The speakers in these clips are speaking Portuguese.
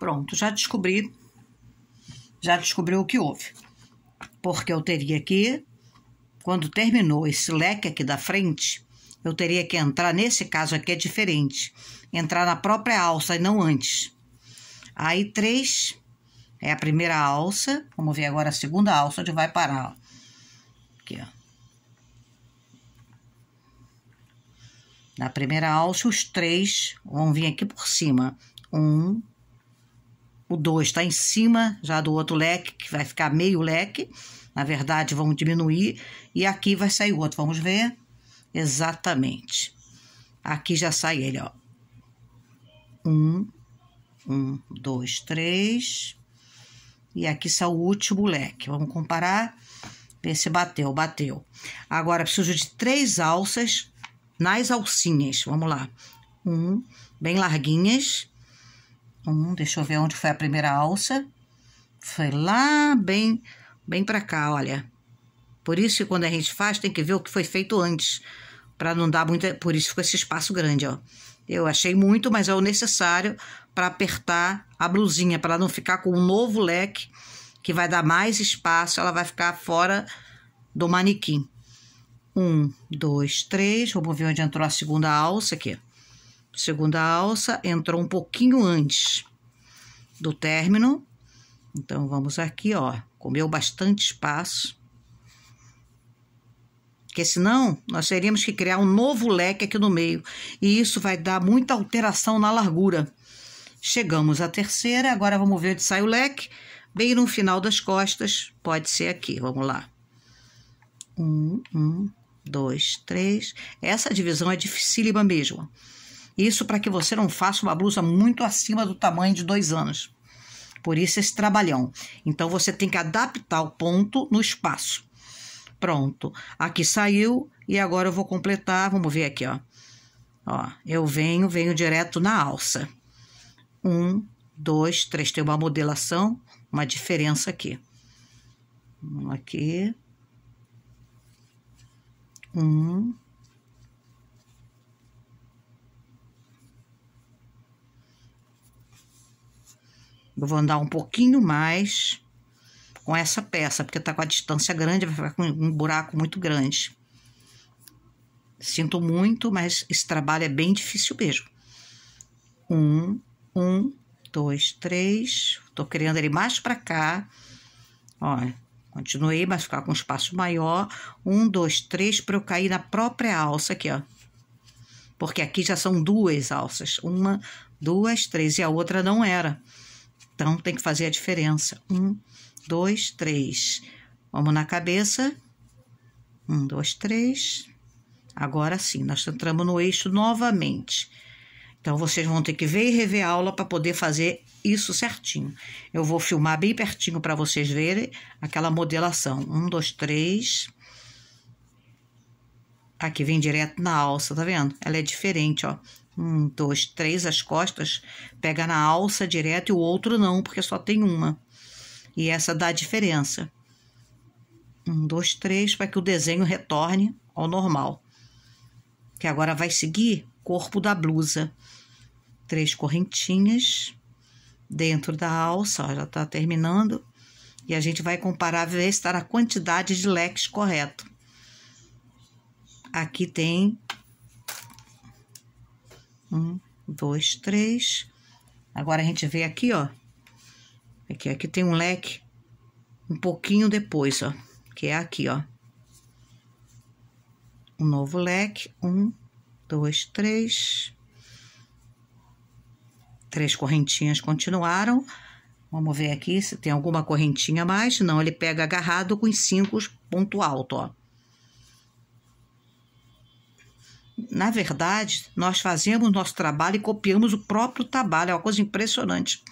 Pronto, já descobri, já descobriu o que houve. Porque eu teria que, quando terminou esse leque aqui da frente, eu teria que entrar, nesse caso aqui é diferente, entrar na própria alça e não antes. Aí, três é a primeira alça, vamos ver agora a segunda alça, onde vai parar. Aqui, ó. Na primeira alça, os três vão vir aqui por cima. Um, o 2 está em cima já do outro leque, que vai ficar meio leque. Na verdade, vamos diminuir. E aqui vai sair o outro. Vamos ver? Exatamente. Aqui já sai ele, ó. Um, um, dois, três. E aqui sai o último leque. Vamos comparar. Ver se bateu, bateu. Agora, preciso de três alças nas alcinhas. Vamos lá. Um, bem larguinhas um, então, deixa eu ver onde foi a primeira alça. Foi lá bem, bem para cá, olha. Por isso que quando a gente faz, tem que ver o que foi feito antes, para não dar muita, por isso ficou esse espaço grande, ó. Eu achei muito, mas é o necessário para apertar a blusinha, para não ficar com um novo leque que vai dar mais espaço, ela vai ficar fora do manequim. Um, dois, três, vamos ver onde entrou a segunda alça aqui segunda alça entrou um pouquinho antes do término. Então, vamos aqui, ó, comeu bastante espaço. Porque senão, nós teríamos que criar um novo leque aqui no meio. E isso vai dar muita alteração na largura. Chegamos à terceira, agora vamos ver onde sai o leque. Bem no final das costas, pode ser aqui, vamos lá. Um, um, dois, três. Essa divisão é dificílima mesmo. Isso para que você não faça uma blusa muito acima do tamanho de dois anos. Por isso esse trabalhão. Então você tem que adaptar o ponto no espaço. Pronto. Aqui saiu e agora eu vou completar. Vamos ver aqui, ó. Ó, eu venho, venho direto na alça. Um, dois, três. Tem uma modelação, uma diferença aqui. Um aqui. Um, Eu vou andar um pouquinho mais com essa peça, porque tá com a distância grande, vai ficar com um buraco muito grande. Sinto muito, mas esse trabalho é bem difícil mesmo. Um, um, dois, três. Tô criando ele mais para cá. Olha, continuei, mas ficar com um espaço maior. Um, dois, três, para eu cair na própria alça aqui, ó. Porque aqui já são duas alças. Uma, duas, três. E a outra não era. Então tem que fazer a diferença. Um, dois, três. Vamos na cabeça. Um, dois, três. Agora sim, nós entramos no eixo novamente. Então vocês vão ter que ver e rever a aula para poder fazer isso certinho. Eu vou filmar bem pertinho para vocês verem aquela modelação. Um, dois, três. Aqui vem direto na alça, tá vendo? Ela é diferente, ó um, dois, três as costas, pega na alça direto e o outro não, porque só tem uma. E essa dá a diferença. Um, dois, três, para que o desenho retorne ao normal. Que agora vai seguir corpo da blusa. Três correntinhas dentro da alça, ó, já está terminando. E a gente vai comparar, ver se está na quantidade de leques correto. Aqui tem um, dois, três. Agora a gente vê aqui, ó. Aqui, aqui tem um leque um pouquinho depois, ó. Que é aqui, ó. Um novo leque. Um, dois, três. Três correntinhas continuaram. Vamos ver aqui se tem alguma correntinha a mais. Não, ele pega agarrado com cinco pontos alto, ó. na verdade, nós fazemos nosso trabalho e copiamos o próprio trabalho. É uma coisa impressionante.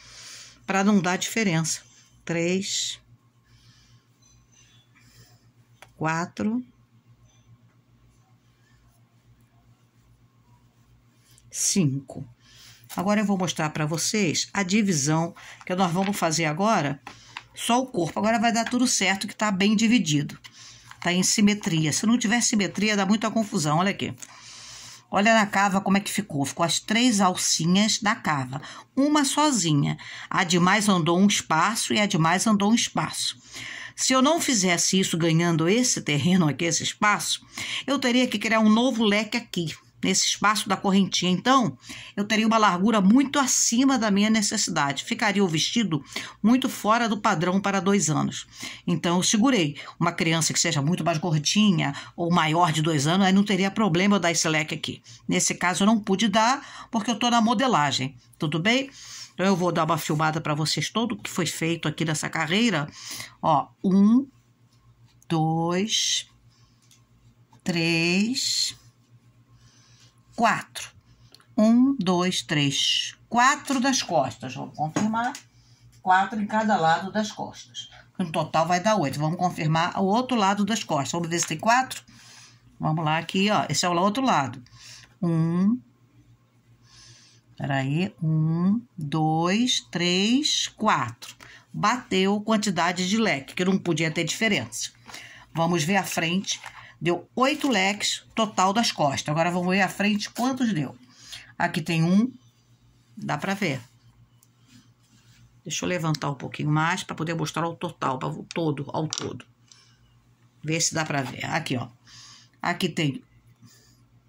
Para não dar diferença. Três. Quatro. Cinco. Agora eu vou mostrar para vocês a divisão que nós vamos fazer agora. Só o corpo. Agora vai dar tudo certo que está bem dividido. Está em simetria. Se não tiver simetria, dá muita confusão. Olha aqui. Olha na cava como é que ficou. Ficou as três alcinhas da cava, uma sozinha. A demais andou um espaço e a demais andou um espaço. Se eu não fizesse isso ganhando esse terreno aqui, esse espaço, eu teria que criar um novo leque aqui nesse espaço da correntinha. Então, eu teria uma largura muito acima da minha necessidade. Ficaria o vestido muito fora do padrão para dois anos. Então, eu segurei. Uma criança que seja muito mais gordinha ou maior de dois anos, aí não teria problema eu dar esse leque aqui. Nesse caso, eu não pude dar porque eu estou na modelagem. Tudo bem? Então, eu vou dar uma filmada para vocês todo o que foi feito aqui nessa carreira. Ó, um, dois, três quatro. Um, dois, três, quatro das costas. Vamos confirmar. Quatro em cada lado das costas. No total vai dar oito. Vamos confirmar o outro lado das costas. Vamos ver se tem quatro. Vamos lá aqui, ó. Esse é o outro lado. Um. Peraí. Um, dois, três, quatro. Bateu quantidade de leque, que não podia ter diferença. Vamos ver a frente Deu oito leques total das costas. Agora vamos ver a frente quantos deu. Aqui tem um, dá pra ver. Deixa eu levantar um pouquinho mais para poder mostrar o total, o todo, ao todo. Ver se dá pra ver. Aqui, ó. Aqui tem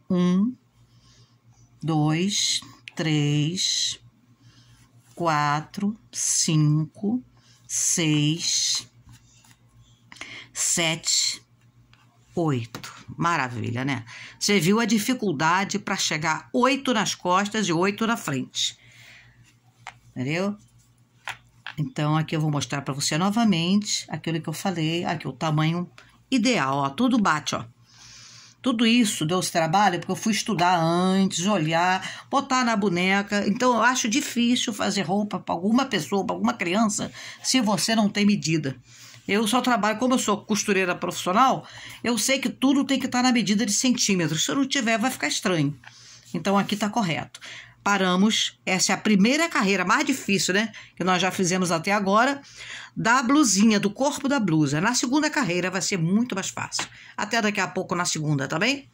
um, dois, três, quatro, cinco, seis, sete, oito. Maravilha, né? Você viu a dificuldade para chegar oito nas costas e oito na frente. Entendeu? Então, aqui eu vou mostrar para você novamente aquilo que eu falei. Aqui o tamanho ideal, ó. Tudo bate, ó. Tudo isso deu esse trabalho porque eu fui estudar antes, olhar, botar na boneca. Então, eu acho difícil fazer roupa para alguma pessoa, para alguma criança, se você não tem medida. Eu só trabalho, como eu sou costureira profissional, eu sei que tudo tem que estar tá na medida de centímetros. Se eu não tiver, vai ficar estranho. Então aqui está correto. Paramos. Essa é a primeira carreira mais difícil, né? Que nós já fizemos até agora. Da blusinha, do corpo da blusa. Na segunda carreira vai ser muito mais fácil. Até daqui a pouco na segunda, tá bem?